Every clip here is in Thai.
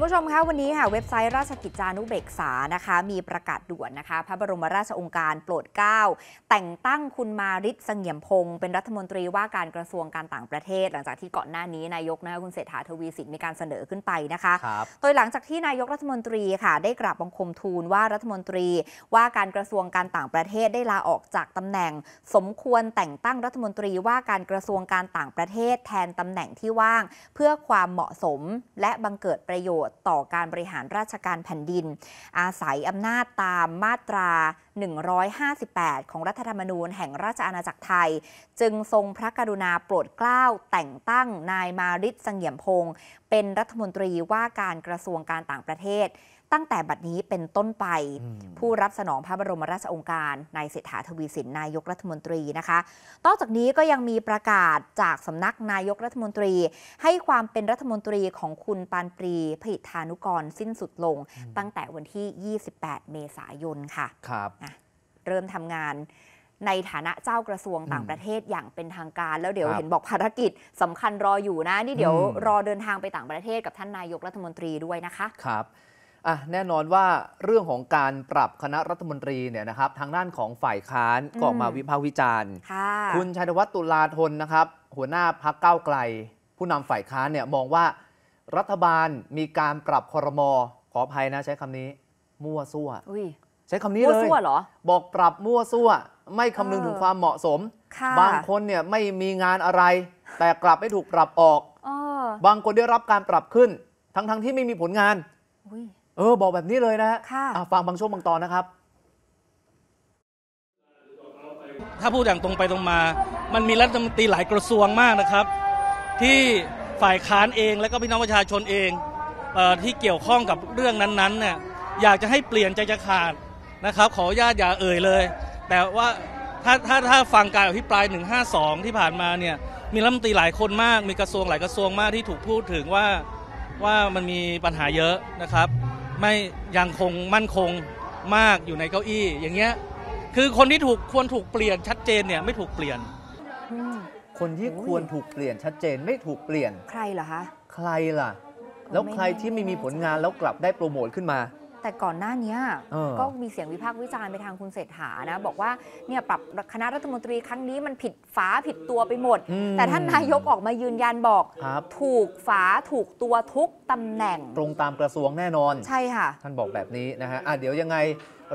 คุณผู้ชมคะวันนี้ค่ะเว็บไซต์ราชกิจจานุเบกษานะคะมีประกาศด่วนนะคะพระบรมราชองค์การโปรดเกล้า แต่งตั้งคุณมาริศเสงี่ยมพงศ์เป็นรัฐมนตรีว่าการกระทรวงการต่างประเทศ หลังจากที่ก่อนหน้านี้นายกนะคะคุณเศรษฐาทวีสินมีการเสนอขึ้นไปนะคะ โดยหลังจากที่นายกรัฐมนตรีค่ะ ได้กราบบังคมทูลว่ารัฐมนตรีว่าการกระทรวงการต่างประเทศได้ลาออกจากตำแหน่ง สมควรแต่งตั้งรัฐมนตรีว่าการกระทรวงการต่างประเทศแทนตำแหน่งที่ว่างเพื่อความเหมาะสมและบังเกิดประโยชน์ชน์ต่อการบริหารราชการแผ่นดิน อาศัยอำนาจตามมาตรา 158 ของรัฐธรรมนูญแห่งราชอาณาจักรไทย จึงทรงพระกรุณาโปรดเกล้า แต่งตั้งนายมาริศสังเหยมพงศ์เป็นรัฐมนตรีว่าการกระทรวงการต่างประเทศตั้งแต่บัดนี้เป็นต้นไปผู้รับสนองพระบรมราชองค์การนายเศรษฐาทวีสิน นายกรัฐมนตรีนะคะนอกจากนี้ก็ยังมีประกาศจากสำนักนายกรัฐมนตรี ให้ความเป็นรัฐมนตรีของคุณปานปรีพิธานุกรสิ้นสุดลงตั้งแต่วันที่ 28 เมษายนค่ะ ครับเริ่มทำงานในฐานะเจ้ากระทรวงต่างประเทศอย่างเป็นทางการแล้วเดี๋ยวเห็นบอกภารกิจสำคัญรออยู่นะ นี่เดี๋ยวรอเดินทางไปต่างประเทศกับท่านนายกรัฐมนตรีด้วยนะคะ ครับอ่ะแน่นอนว่าเรื่องของการปรับคณะรัฐมนตรีเนี่ยนะครับทางด้านของฝ่ายค้านก็ออกมาวิพากษ์วิจารณ์คุณชัยวัฒน์ตุลาธนนะครับ หัวหน้าพักเก้าไกล ผู้นำฝ่ายค้านเนี่ยมองว่ารัฐบาลมีการปรับคอรมอขออภัยนะใช้คำนี้ มั่วซั่วใช้คำนี้เลยมั่วซั่วเหรอบอกปรับมั่วซั่วไม่คำนึงถึงความเหมาะสม บางคนเนี่ยไม่มีงานอะไร แต่กลับไม่ถูกปรับออก บางคนได้รับการปรับขึ้นทั้งๆที่ไม่มีผลงานเออ บอกแบบนี้เลยนะค่ะ ฟังบางช่วงบางตอน นะครับ ถ้าพูดอย่างตรงไปตรงมา มันมีรัฐมนตรีหลายกระทรวงมากนะครับ ที่ฝ่ายค้านเอง และก็พี่น้องประชาชนเองเออที่เกี่ยวข้องกับเรื่องนั้นๆเนี่ย อยากจะให้เปลี่ยนใจจะขาดนะครับ ขออนุญาตอย่าเอ่ยเลย แต่ว่าถ้าถ้าถ้าฟังการอภิปราย 152 ที่ผ่านมาเนี่ย มีรัฐมนตรีหลายคนมาก มีกระทรวงหลายกระทรวงมากที่ถูกพูดถึงว่าว่ามันมีปัญหาเยอะนะครับไม่ยังคงมั่นคงมากอยู่ในเก้าอี้ อย่างเงี้ย คือคนที่ถูกควรถูกเปลี่ยนชัดเจนเนี่ย ไม่ถูกเปลี่ยนคนที่ควรถูกเปลี่ยน ชัดเจนไม่ถูกเปลี่ยน ใครเหรอคะใครล่ะ แล้วใครที่ไม่มีผลงานแล้วกลับได้โปรโมทขึ้นมาแต่ก่อนหน้านี้ก็มีเสียงวิพากษ์วิจารณ์ไปทางคุณเศรษฐานะ บอกว่าเนี่ยปรับคณะรัฐมนตรีครั้งนี้มันผิดฝาผิดตัวไปหมด แต่ท่านนายกออกมายืนยันบอกบถูกฝาถูกตัวทุกตำแหน่ง ตรงตามกระทรวงแน่นอน ใช่ค่ะท่านบอกแบบนี้นะฮะะเดี๋ยวยังไง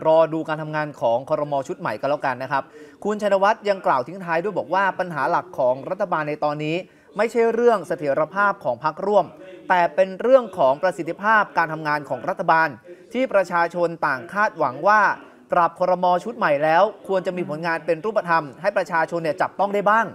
รอดูการทำงานของคอรมอชุดใหม่ก็แล้วกันนะครับ คุณชัยวัฒน์ยังกล่าวทิ้งท้ายด้วยบอกว่าปัญหาหลักของรัฐบาลในตอนนี้ ไม่ใช่เรื่องเสถียรภาพของพรรคร่วม แต่เป็นเรื่องของประสิทธิภาพการทำงานของรัฐบาลที่ประชาชนต่างคาดหวังว่าปรับครมชุดใหม่แล้ว ควรจะมีผลงานเป็นรูปธรรม ให้ประชาชนเนี่ยจับต้องได้บ้าง